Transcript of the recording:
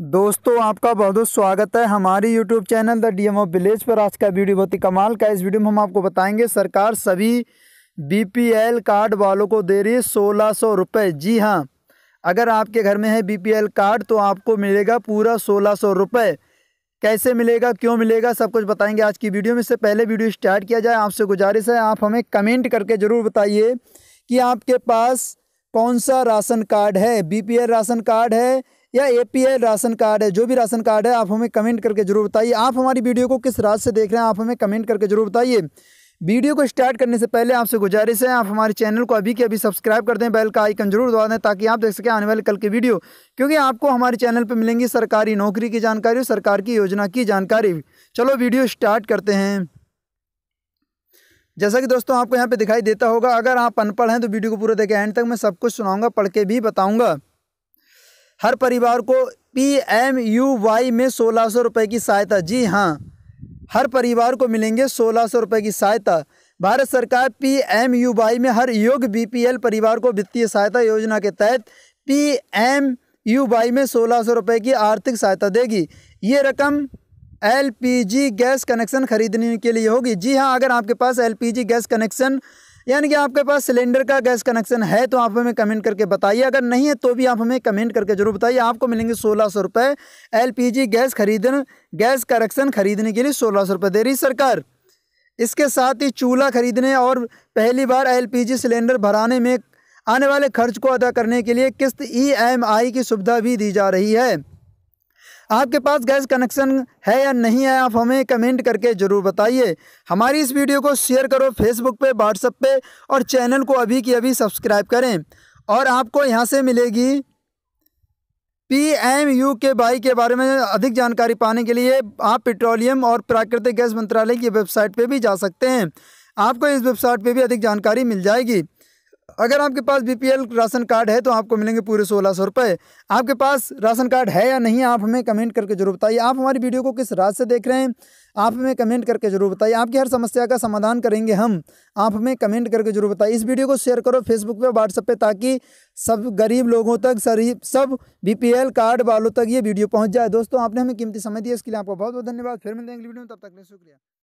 दोस्तों आपका बहुत बहुत स्वागत है हमारी YouTube channel the D M of village पर आज का वीडियो बहुत ही कमाल का इस वीडियो में हम आपको बताएंगे सरकार सभी बीपीएल कार्ड वालों को दे रही है सोलह सौ रुपये जी हाँ अगर आपके घर में है बीपीएल कार्ड तो आपको मिलेगा पूरा सोलह सौ रुपये कैसे मिलेगा क्यों मिलेगा सब कुछ बताएंगे आज की वीडियो में इससे पहले वीडियो स्टार्ट किया जाए आपसे गुजारिश है आप हमें कमेंट करके ज़रूर बताइए कि आपके पास कौन सा राशन कार्ड है एल राशन कार्ड है या एल राशन कार्ड है जो भी राशन कार्ड है आप हमें कमेंट करके जरूर बताइए आप हमारी वीडियो को किस राज्य से देख रहे हैं आप हमें कमेंट करके जरूर बताइए वीडियो को स्टार्ट करने से पहले आपसे गुजारिश है आप हमारे चैनल को अभी के अभी सब्सक्राइब कर दें बेल का आइकन जरूर दबा दें ताकि आप देख सकें आने वाले कल की वीडियो क्योंकि आपको हमारे चैनल पर मिलेंगी सरकारी नौकरी की जानकारी और सरकार की योजना की जानकारी चलो वीडियो स्टार्ट करते हैं जैसा कि दोस्तों आपको यहाँ पे दिखाई देता होगा अगर आप अनपढ़ हैं तो वीडियो को पूरा देखें एंड तक मैं सब कुछ सुनाऊंगा पढ़ के भी बताऊंगा हर परिवार को पी एम यू वाई में सोलह सौ रुपये की सहायता जी हाँ हर परिवार को मिलेंगे सोलह सौ रुपये की सहायता भारत सरकार पी एम यू वाई में हर योग बी पी एल परिवार को वित्तीय सहायता योजना के तहत पी एम यू वाई में सोलह सौ रुपये की आर्थिक सहायता देगी ये रकम L P G gas connection खरीदने के लिए होगी जी हाँ अगर आपके पास L P G gas connection यानी कि आपके पास सिलेंडर का गैस कनेक्शन है तो आप हमें कमेंट करके बताइए अगर नहीं है तो भी आप हमें कमेंट करके जरूर बताइए आपको मिलेंगे सोलह सौ रुपये एल गैस खरीदने गैस कनेक्शन खरीदने के लिए सोलह सौ रुपये दे रही सरकार इसके साथ ही चूल्हा खरीदने और पहली बार एल सिलेंडर भराने में आने वाले खर्च को अदा करने के लिए किस्त ई की सुविधा भी दी जा रही है आपके पास गैस कनेक्शन है या नहीं है आप हमें कमेंट करके ज़रूर बताइए हमारी इस वीडियो को शेयर करो फेसबुक पे व्हाट्सअप पे और चैनल को अभी की अभी सब्सक्राइब करें और आपको यहाँ से मिलेगी पी एम यू के बाई के बारे में अधिक जानकारी पाने के लिए आप पेट्रोलियम और प्राकृतिक गैस मंत्रालय की वेबसाइट पर भी जा सकते हैं आपको इस वेबसाइट पर भी अधिक जानकारी मिल जाएगी अगर आपके पास बीपीएल राशन कार्ड है तो आपको मिलेंगे पूरे सोलह सौ रुपये आपके पास राशन कार्ड है या नहीं आप हमें कमेंट करके जरूर बताइए आप हमारी वीडियो को किस राज से देख रहे हैं आप हमें कमेंट करके जरूर बताइए आपकी हर समस्या का समाधान करेंगे हम आप हमें कमेंट करके जरूर बताइए इस वीडियो को शेयर करो फेसबुक पर व्हाट्सएप पर ताकि सब गरीब लोगों तक सरी सब बी कार्ड वालों तक ये वीडियो पहुँच जाए दोस्तों आपने हमें कीमती समय दिया इसके लिए आपका बहुत बहुत धन्यवाद फिर मिलेंगे वीडियो में तब तक शुक्रिया